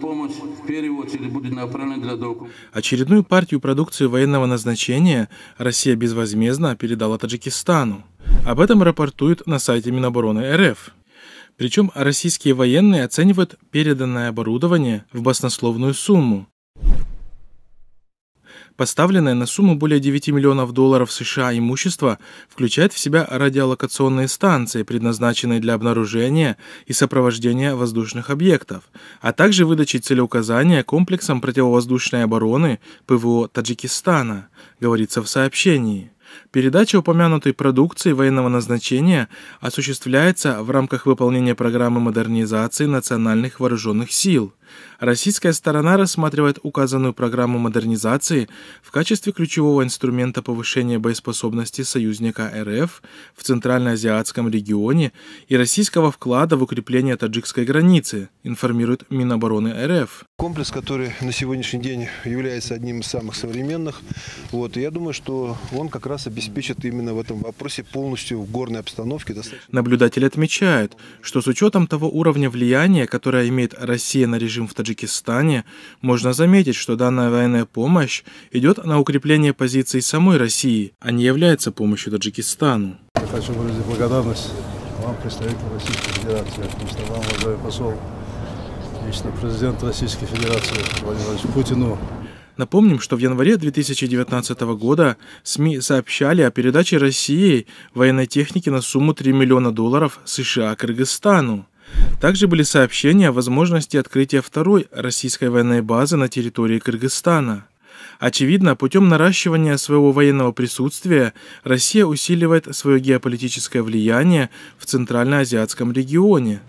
помощь в первую будет направлена для документов. Очередную партию продукции военного назначения Россия безвозмездно передала Таджикистану. Об этом рапортуют на сайте Минобороны РФ. Причем российские военные оценивают переданное оборудование в баснословную сумму. Поставленное на сумму более 9 миллионов долларов США имущество включает в себя радиолокационные станции, предназначенные для обнаружения и сопровождения воздушных объектов, а также выдачи целеуказания комплексом противовоздушной обороны ПВО Таджикистана, говорится в сообщении. Передача упомянутой продукции военного назначения осуществляется в рамках выполнения программы модернизации национальных вооруженных сил. Российская сторона рассматривает указанную программу модернизации в качестве ключевого инструмента повышения боеспособности союзника РФ в Центральноазиатском регионе и российского вклада в укрепление таджикской границы, информирует Минобороны РФ. Комплекс, который на сегодняшний день является одним из самых современных, вот, я думаю, что он как раз обеспечит именно в этом вопросе полностью в горной обстановке. Достаточно... Наблюдатели отмечают, что с учетом того уровня влияния, которое имеет Россия на режим режим в Таджикистане, можно заметить, что данная военная помощь идет на укрепление позиций самой России, а не является помощью Таджикистану. Я хочу выразить благодарность вам, представителю Российской Федерации, вам, Мазаев посол, лично президент Российской Федерации Владимир Путину, Напомним, что в январе 2019 года СМИ сообщали о передаче России военной техники на сумму 3 миллиона долларов США Кыргызстану. Также были сообщения о возможности открытия второй российской военной базы на территории Кыргызстана. Очевидно, путем наращивания своего военного присутствия Россия усиливает свое геополитическое влияние в Центральноазиатском регионе.